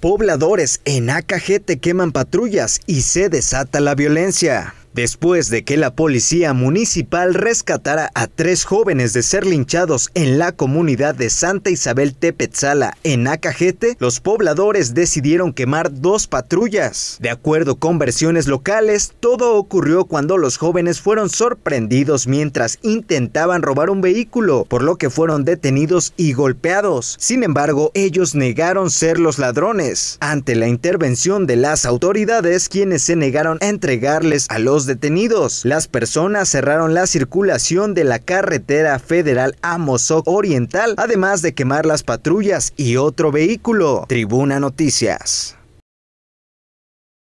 Pobladores en AKG te queman patrullas y se desata la violencia después de que la policía municipal rescatara a tres jóvenes de ser linchados en la comunidad de Santa Isabel Tepetzala en Acajete, los pobladores decidieron quemar dos patrullas. De acuerdo con versiones locales, todo ocurrió cuando los jóvenes fueron sorprendidos mientras intentaban robar un vehículo, por lo que fueron detenidos y golpeados. Sin embargo, ellos negaron ser los ladrones. Ante la intervención de las autoridades, quienes se negaron a entregarles a los detenidos. Las personas cerraron la circulación de la carretera federal a Oriental, además de quemar las patrullas y otro vehículo. Tribuna Noticias.